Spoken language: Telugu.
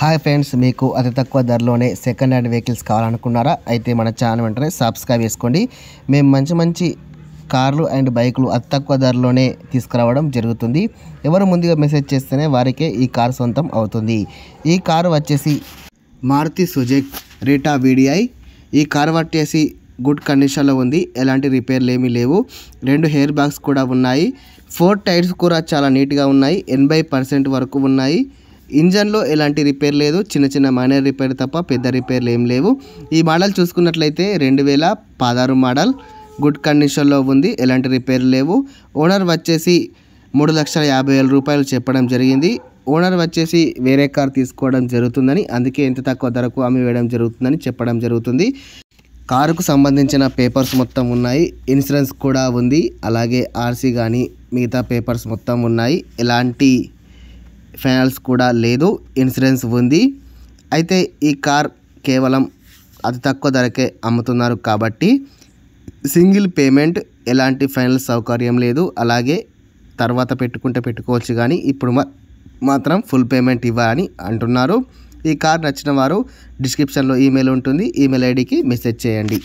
హాయ్ ఫ్రెండ్స్ మీకు అతి తక్కువ ధరలోనే సెకండ్ హ్యాండ్ వెహికల్స్ కావాలనుకున్నారా అయితే మన ఛానల్ వెంటనే సబ్స్క్రైబ్ చేసుకోండి మేము మంచి మంచి కార్లు అండ్ బైకులు అతి తక్కువ ధరలోనే తీసుకురావడం జరుగుతుంది ఎవరు ముందుగా మెసేజ్ చేస్తేనే వారికే ఈ కారు సొంతం అవుతుంది ఈ కారు వచ్చేసి మారుతి సుజెక్ రీటా వీడిఐ ఈ కారు వచ్చేసి గుడ్ కండిషన్లో ఉంది ఎలాంటి రిపేర్లు ఏమీ లేవు రెండు హెయిర్ బ్యాగ్స్ కూడా ఉన్నాయి ఫోర్ టైర్స్ కూడా చాలా నీట్గా ఉన్నాయి ఎనభై పర్సెంట్ వరకు ఉన్నాయి ఇంజన్లో ఎలాంటి రిపేర్ లేదు చిన్న చిన్న మైనర్ రిపేర్ తప్ప పెద్ద రిపేర్లు ఏం లేవు ఈ మోడల్ చూసుకున్నట్లయితే రెండు వేల పదహారు మోడల్ గుడ్ కండిషన్లో ఉంది ఎలాంటి రిపేర్ లేవు ఓనర్ వచ్చేసి మూడు లక్షల యాభై వేల రూపాయలు చెప్పడం జరిగింది ఓనర్ వచ్చేసి వేరే కార్ తీసుకోవడం జరుగుతుందని అందుకే ఎంత తక్కువ ధరకు అమ్మి వేయడం జరుగుతుందని చెప్పడం జరుగుతుంది కారుకు సంబంధించిన పేపర్స్ మొత్తం ఉన్నాయి ఇన్సూరెన్స్ కూడా ఉంది అలాగే ఆర్సీ కానీ మిగతా పేపర్స్ మొత్తం ఉన్నాయి ఎలాంటి ఫైనాన్స్ కూడా లేదు ఇన్సూరెన్స్ ఉంది అయితే ఈ కార్ కేవలం అతి తక్కువ ధరకే అమ్ముతున్నారు కాబట్టి సింగిల్ పేమెంట్ ఎలాంటి ఫైనల్ సౌకర్యం లేదు అలాగే తర్వాత పెట్టుకుంటే పెట్టుకోవచ్చు కానీ ఇప్పుడు మాత్రం ఫుల్ పేమెంట్ ఇవ్వాలని అంటున్నారు ఈ కార్ నచ్చిన వారు డిస్క్రిప్షన్లో ఈమెయిల్ ఉంటుంది ఈమెయిల్ ఐడికి మెసేజ్ చేయండి